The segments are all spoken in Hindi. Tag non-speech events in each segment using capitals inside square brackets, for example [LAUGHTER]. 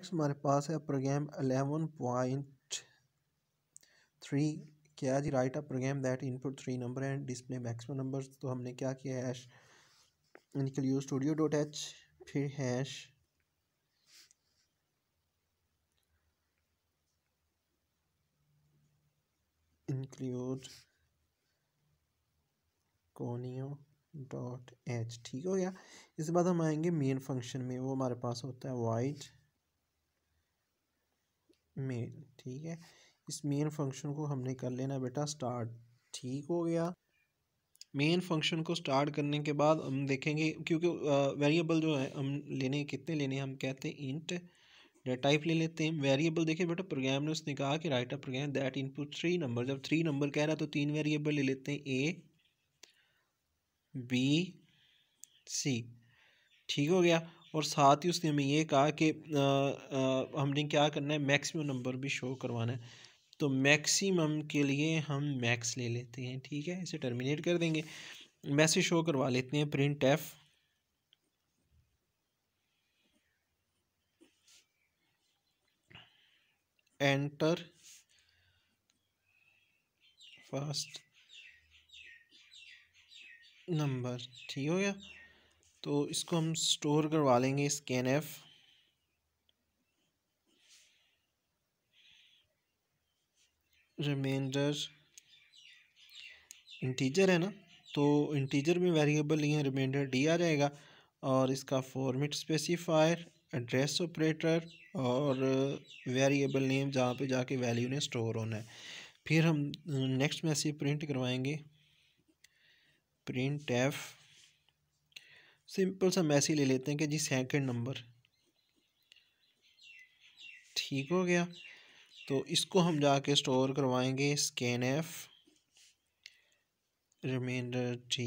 नेक्स्ट हमारे पास है प्रोग्राम अलेवन पॉइंट थ्री क्या जी write a program that input three number and display maximum number तो हमने क्या किया hash include stdio dot H फिर hash include conio dot H ठीक हो गया इसके बाद हम आएंगे मेन फंक्शन में वो हमारे पास होता है वाइट मेन ठीक है इस मेन फंक्शन को हमने कर लेना बेटा स्टार्ट ठीक हो गया मेन फंक्शन को स्टार्ट करने के बाद हम देखेंगे क्योंकि वेरिएबल जो है हम लेने कितने लेने हम कहते हैं इंट टाइप ले लेते हैं वेरिएबल देखिए बेटा प्रोग्राम ने उसने कहा कि write up program that input three number जब थ्री नंबर कह रहा तो तीन वेरिएबल ले लेते हैं ए बी सी ठीक हो गया और साथ ही उसने हमें ये कहा कि हमने क्या करना है मैक्सिमम नंबर भी शो करवाना है तो मैक्सिमम के लिए हम मैक्स ले लेते हैं ठीक है इसे टर्मिनेट कर देंगे मैसेज शो करवा लेते हैं printf enter first number ठीक हो गया तो इसको हम स्टोर करवा लेंगे स्कैन एफ़ रिमाइंडर इंटीजर है ना तो इंटीजर में वेरिएबल यहाँ रिमाइंडर डी आ जाएगा और इसका फॉर्मेट स्पेसिफायर एड्रेस ऑपरेटर और वेरिएबल नेम जहाँ पे जाके वैल्यू ने स्टोर होना है फिर हम नेक्स्ट मैसेज प्रिंट करवाएंगे प्रिंट एफ़ सिंपल सा मैसेज ले लेते हैं कि जी सेकंड नंबर ठीक हो गया तो इसको हम जाके स्टोर करवाएंगे scanf remainder D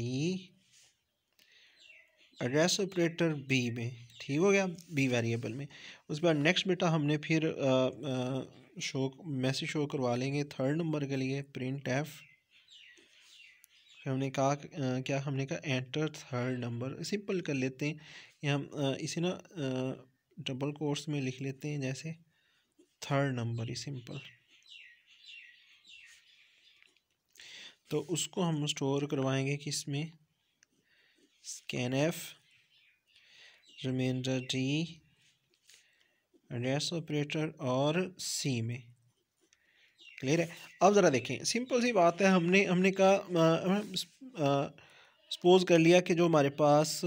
address operator B में ठीक हो गया बी वेरिएबल में उसके बाद नेक्स्ट बेटा हमने फिर आ, आ, शो मैसेज शो करवा लेंगे थर्ड नंबर के लिए प्रिंट एफ़ हमने कहा क्या हमने कहा एंटर थर्ड नंबर सिंपल कर लेते हैं या हम इसे ना डबल कोर्स में लिख लेते हैं जैसे थर्ड नंबर ही सिंपल तो उसको हम स्टोर करवाएंगे किस में scanf remainder D address operator और सी में क्लियर है अब ज़रा देखें सिंपल सी बात है हमने हमने कहा सपोज़ कर लिया कि जो हमारे पास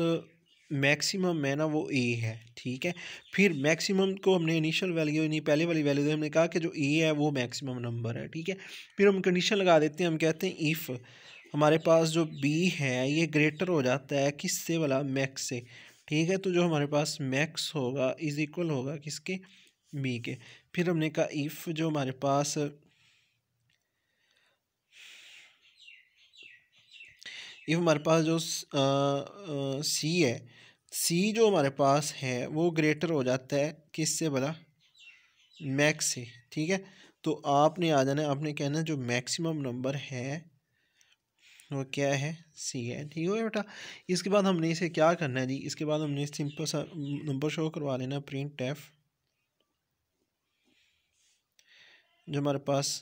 मैक्सिमम है ना वो ए है ठीक है फिर मैक्सिमम को हमने इनिशियल वैल्यू नहीं पहले वाली वैल्यू हमने कहा कि जो ए है वो मैक्सिमम नंबर है ठीक है फिर हम कंडीशन लगा देते हैं हम कहते हैं इफ़ हमारे पास जो बी है ये ग्रेटर हो जाता है किससे वाला मैक्स से ठीक है तो जो हमारे पास मैक्स होगा इज़ इक्वल होगा किसके बी के फिर हमने कहा इफ़ जो हमारे पास इफ़ हमारे पास जो सी है सी जो हमारे पास है वो ग्रेटर हो जाता है किससे भला मैक्स से ठीक है तो आपने आ जाना आपने कहना जो मैक्सिमम नंबर है वो क्या है सी है ठीक है बेटा इसके बाद हमने इसे क्या करना है जी इसके बाद हमने सिंपल सा नंबर शो करवा लेना प्रिंट एफ जो हमारे पास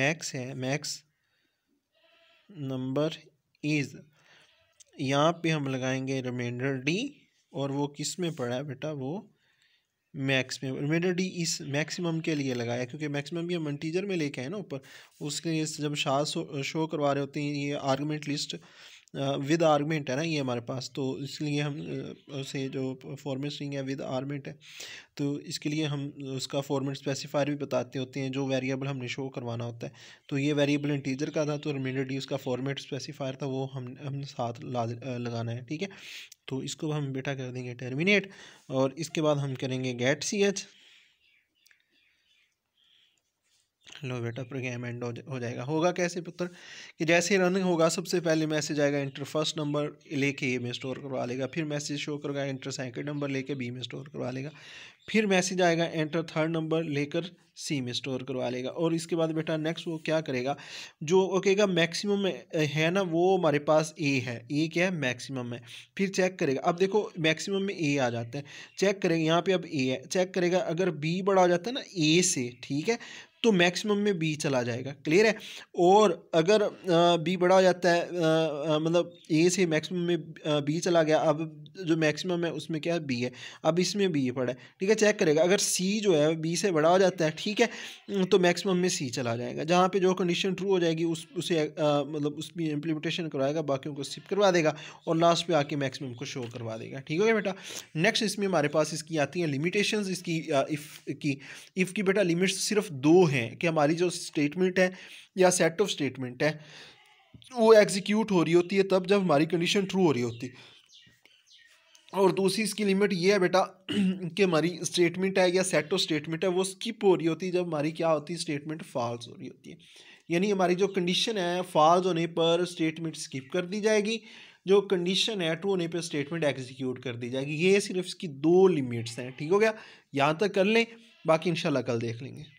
मैक्स है मैक्स नंबर इज़ यहाँ पे हम लगाएंगे रिमाइंडर डी और वो किस में पड़ा है बेटा वो मैक्स में रिमाइंडर डी इस मैक्सिमम के लिए लगाया क्योंकि मैक्सिमम भी हम इंटीजर में लेके आए ना ऊपर उसके लिए जब शाह शो करवा रहे होते हैं ये आर्गूमेंट लिस्ट विद आर्गमेंट है ना ये हमारे पास तो इसलिए हम उसे जो फॉर्मेट स्ट्रिंग है विद आर्गमेंट है तो इसके लिए हम उसका फॉर्मेट स्पेसिफायर भी बताते होते हैं जो वेरिएबल हमने शो करवाना होता है तो ये वेरिएबल इंटीजर का था तो रिमाइंडर डी उसका फॉर्मेट स्पेसिफायर था वो हम हम साथ लगाना है ठीक है तो इसको हम बेटा कर देंगे टर्मिनेट और इसके बाद हम करेंगे गेट सी एच लो बेटा प्रोग्राम एंड हो जाएगा होगा कैसे पुत्र कि जैसे ही रनिंग होगा सबसे पहले मैसेज आएगा इंटर फर्स्ट नंबर लेके ए में स्टोर करवा लेगा फिर मैसेज शो करेगा इंटर सेकंड नंबर लेके बी में स्टोर करवा लेगा फिर मैसेज आएगा इंटर थर्ड नंबर लेकर सी में स्टोर करवा लेगा और इसके बाद बेटा नेक्स्ट वो क्या करेगा जो ओकेगा का मैक्सिमम है ना वो हमारे पास ए है ए क्या है मैक्सिमम है फिर चेक करेगा अब देखो मैक्सिमम में ए आ जाते हैं चेक करेंगे यहाँ पे अब ए है चेक करेगा अगर बी बड़ा हो जाता है ना ए से ठीक है तो मैक्सिमम में बी चला जाएगा क्लियर है और अगर बी बड़ा हो जाता है मतलब ए से मैक्सिमम में बी चला गया अब जो मैक्सिमम है उसमें क्या है बी है अब इसमें बी पड़ा है ठीक है चेक करेगा अगर सी जो है बी से बड़ा हो जाता है ठीक है तो मैक्सिमम में सी चला जाएगा जहाँ पे जो कंडीशन ट्रू हो जाएगी उस उसे मतलब उसमें इम्प्लीमेंटेशन करवाएगा बाकी को सिप करवा देगा और लास्ट पर आके मैक्सिमम को शो करवा देगा ठीक हो गया बेटा नेक्स्ट इसमें हमारे पास इसकी आती है लिमिटेशन इसकी इफ़ की इफ़ की बेटा लिमिट्स सिर्फ दो हैं कि हमारी जो स्टेटमेंट है या सेट ऑफ स्टेटमेंट है वो एग्जीक्यूट हो रही होती है तब जब हमारी कंडीशन ट्रू हो रही होती है और दूसरी इसकी लिमिट ये है बेटा [CLEARS THROAT] कि हमारी स्टेटमेंट है या सेट ऑफ स्टेटमेंट है वो स्किप हो रही होती है जब हमारी क्या होती है स्टेटमेंट फॉल्स हो रही होती है यानी हमारी जो कंडीशन है फॉल्स होने पर स्टेटमेंट स्किप कर दी जाएगी जो कंडीशन है ट्रू होने पर स्टेटमेंट एग्जीक्यूट कर दी जाएगी ये सिर्फ इसकी दो लिमिट्स हैं ठीक हो गया यहाँ तक कर लें बाकी इंशाल्लाह कल देख लेंगे